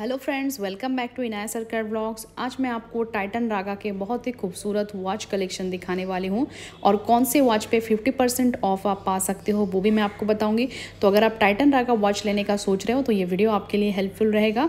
hello friends welcome back to Inaya Sarkar blogs आज मैं आपको टाइटन रागा के बहुत ही खूबसूरत वॉच कलेक्शन दिखाने वाली हूँ और कौन से वॉच पे 50 परसेंट ऑफ आप पा सकते हो वो भी मैं आपको बताऊंगी तो अगर आप टाइटन रागा वॉच लेने का सोच रहे हो तो ये वीडियो आपके लिए हेल्पफुल रहेगा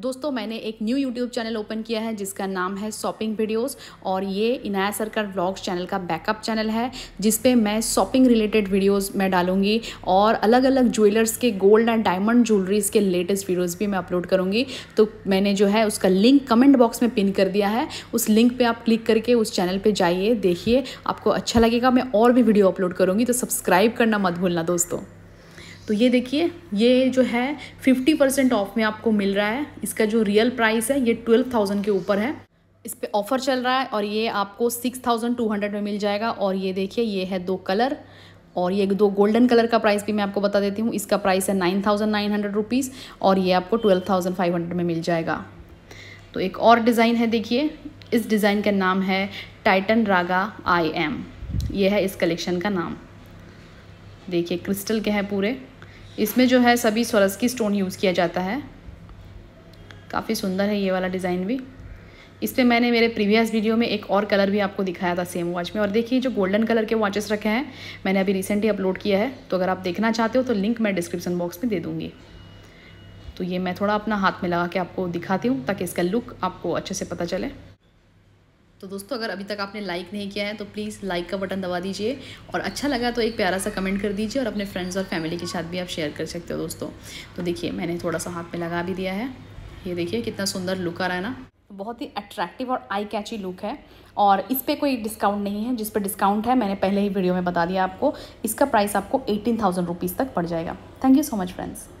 दोस्तों मैंने एक न्यू यूट्यूब चैनल ओपन किया है जिसका नाम है शॉपिंग वीडियोस और ये इनाया सरकार ब्लॉग्स चैनल का बैकअप चैनल है जिसपे मैं शॉपिंग रिलेटेड वीडियोस मैं डालूंगी और अलग अलग ज्वेलर्स के गोल्ड एंड डायमंड ज्वेलरीज के लेटेस्ट वीडियोस भी मैं अपलोड करूँगी तो मैंने जो है उसका लिंक कमेंट बॉक्स में पिन कर दिया है उस लिंक पर आप क्लिक करके उस चैनल पर जाइए देखिए आपको अच्छा लगेगा मैं और भी वीडियो अपलोड करूँगी तो सब्सक्राइब करना मत भूलना दोस्तों तो ये देखिए ये जो है फिफ्टी परसेंट ऑफ में आपको मिल रहा है इसका जो रियल प्राइस है ये ट्वेल्व थाउजेंड के ऊपर है इस पर ऑफ़र चल रहा है और ये आपको सिक्स थाउजेंड टू हंड्रेड में मिल जाएगा और ये देखिए ये है दो कलर और ये दो गोल्डन कलर का प्राइस भी मैं आपको बता देती हूँ इसका प्राइस है nine thousand nine hundred rupees और ये आपको ट्वेल्व थाउजेंड फाइव हंड्रेड में मिल जाएगा तो एक और डिज़ाइन है देखिए इस डिज़ाइन का नाम है टाइटन रागा आई एम ये है इस कलेक्शन का नाम देखिए क्रिस्टल के हैं पूरे इसमें जो है सभी की स्टोन यूज़ किया जाता है काफ़ी सुंदर है ये वाला डिज़ाइन भी इस पर मैंने मेरे प्रीवियस वीडियो में एक और कलर भी आपको दिखाया था सेम वॉच में और देखिए जो गोल्डन कलर के वॉचेस रखे हैं मैंने अभी रिसेंटली अपलोड किया है तो अगर आप देखना चाहते हो तो लिंक मैं डिस्क्रिप्शन बॉक्स में दे दूँगी तो ये मैं थोड़ा अपना हाथ में लगा के आपको दिखाती हूँ ताकि इसका लुक आपको अच्छे से पता चले तो दोस्तों अगर अभी तक आपने लाइक नहीं किया है तो प्लीज़ लाइक का बटन दबा दीजिए और अच्छा लगा तो एक प्यारा सा कमेंट कर दीजिए और अपने फ्रेंड्स और फैमिली के साथ भी आप शेयर कर सकते हो दोस्तों तो देखिए मैंने थोड़ा सा हाथ में लगा भी दिया है ये देखिए कितना सुंदर लुक आ रहा है ना बहुत ही अट्रैक्टिव और आई कैची लुक है और इस पर कोई डिस्काउंट नहीं है जिस पर डिस्काउंट है मैंने पहले ही वीडियो में बता दिया आपको इसका प्राइस आपको एटीन थाउजेंड रुपीज़ तक पड़ जाएगा thank you so much friends